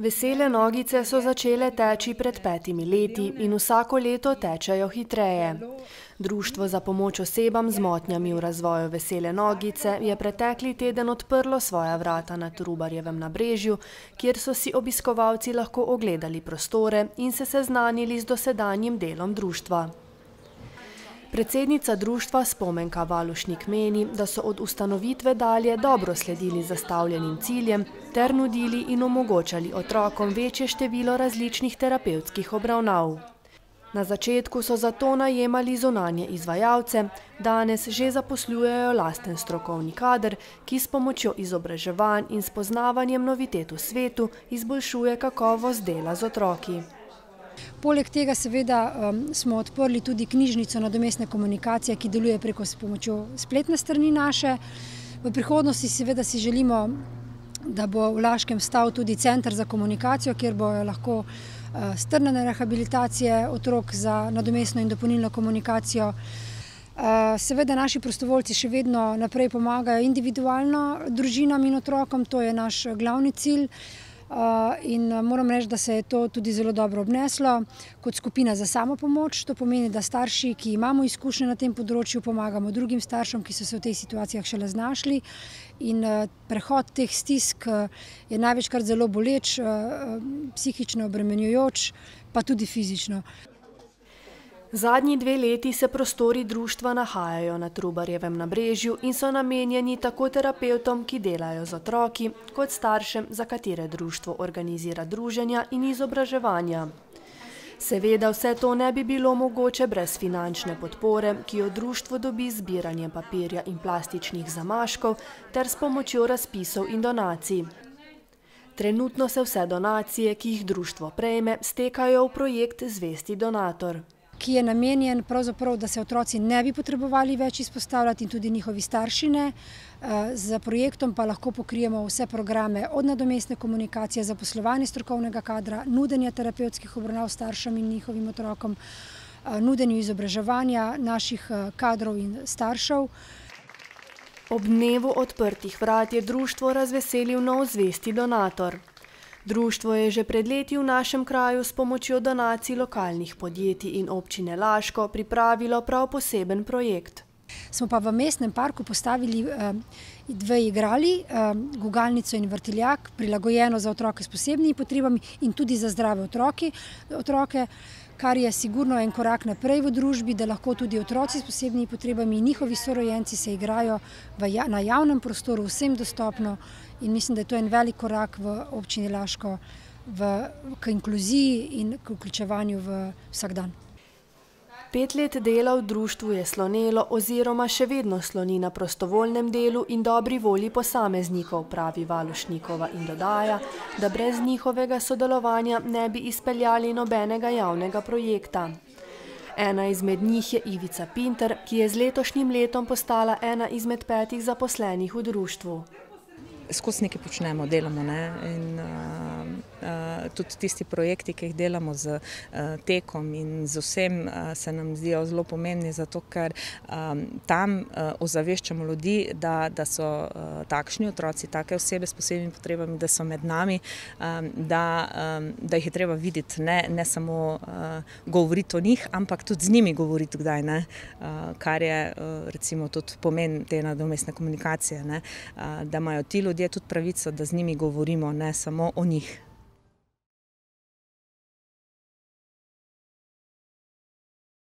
Vesele nogice so začele teči pred petimi leti in vsako leto tečejo hitreje. Društvo za pomoč osebam z motnjami v razvoju vesele nogice je pretekli teden odprlo svoja vrata na Trubarjevem nabrežju, kjer so si obiskovalci lahko ogledali prostore in se seznanili z dosedanjim delom društva. Predsednica društva Spomenka Valušnik meni, da so od ustanovitve dalje dobro sledili zastavljenim ciljem ter nudili in omogočali otrokom večje število različnih terapevtskih obravnav. Na začetku so zato najemali zonanje izvajalce, danes že zaposlujejo lasten strokovni kader, ki s pomočjo izobraževanj in spoznavanjem novitet v svetu izboljšuje kakovost dela z otroki. Poleg tega seveda um, smo odprli tudi knjižnico na domestne komunikacije, ki deluje preko s pomočjo spletne strani naše. V prihodnosti seveda si želimo, da bo v Laškem stal tudi center za komunikacijo, kjer bojo lahko uh, strnene rehabilitacije otrok za nadomestno in dopolnilno komunikacijo. Uh, seveda naši prostovoljci še vedno naprej pomagajo individualno družinam in otrokom, to je naš glavni cilj. Eh, in eh, moram reči, da se je to tudi zelo dobro obneslo kot skupina za samo pomoč. To pomeni, da starši, ki imamo izkušnje na tem področju, pomagamo drugim staršem, ki so se v tej situacijah šele znašli. In eh, prehod teh stisk je največkrat zelo boleč, psihično obremenjujoč, pa tudi fizično. Zadnji dve leti se prostori društva nahajajo na Trubarjevem nabrežju in so namenjeni tako terapeutom, ki delajo z otroki, kot staršem, za katere društvo organizira druženja in izobraževanja. Seveda vse to ne bi bilo mogoče brez finančne podpore, ki jo društvo dobi zbiranje papirja in plastičnih zamaškov ter s pomočjo razpisov in donacij. Trenutno se vse donacije, ki jih društvo prejme, stekajo v projekt Zvesti donator ki je namenjen pravzaprav, da se otroci ne bi potrebovali več izpostavljati in tudi njihovi staršine. Z eh, projektom pa lahko pokrijemo vse programe od nadomestne komunikacije, zaposlovanje strokovnega kadra, nudenja terapevtskih obravnav staršem in njihovim otrokom, eh, nudenju izobraževanja naših eh, kadrov in staršev. Ob dnevu odprtih vrat je društvo razveselil nov zvesti donator. Društvo je že pred leti v našem kraju s pomočjo donacij lokalnih podjetij in občine Laško pripravilo prav poseben projekt. Smo pa v mestnem parku postavili eh, dve igrali, eh, gugalnico in vrtiljak, prilagojeno za otroke s posebnimi potrebami in tudi za zdrave otroke, kar je sigurno en korak naprej v družbi, da lahko tudi otroci s posebnimi potrebami in njihovi sorojenci se igrajo ja-, na javnem prostoru, vsem dostopno in mislim, da je to en velik korak v občini Laško k inkluziji in k vključevanju v vsak dan. Pet let dela v društvu je slonelo oziroma še vedno sloni na prostovoljnem delu in dobri volji posameznikov, pravi Valošnikova in dodaja, da brez njihovega sodelovanja ne bi izpeljali nobenega javnega projekta. Ena izmed njih je Ivica Pinter, ki je z letošnjim letom postala ena izmed petih zaposlenih v društvu skozi nekaj počnemo, delamo. Ne? In, uh, uh, tudi tisti projekti, ki jih delamo z uh, tekom in z vsem, uh, se nam zdijo zelo pomembni, zato ker um, tam uh, ozaveščamo ljudi, da, da so uh, takšni otroci, take osebe s posebnimi potrebami, da so med nami, um, da, um, da jih je treba videti, ne, ne samo uh, govoriti o njih, ampak tudi z njimi govoriti, kdaj, uh, kar je uh, recimo, tudi pomen te nadomestne komunikacije, ne? Uh, da imajo ti ljudje ljudje tudi pravico, da z njimi govorimo, ne samo o njih.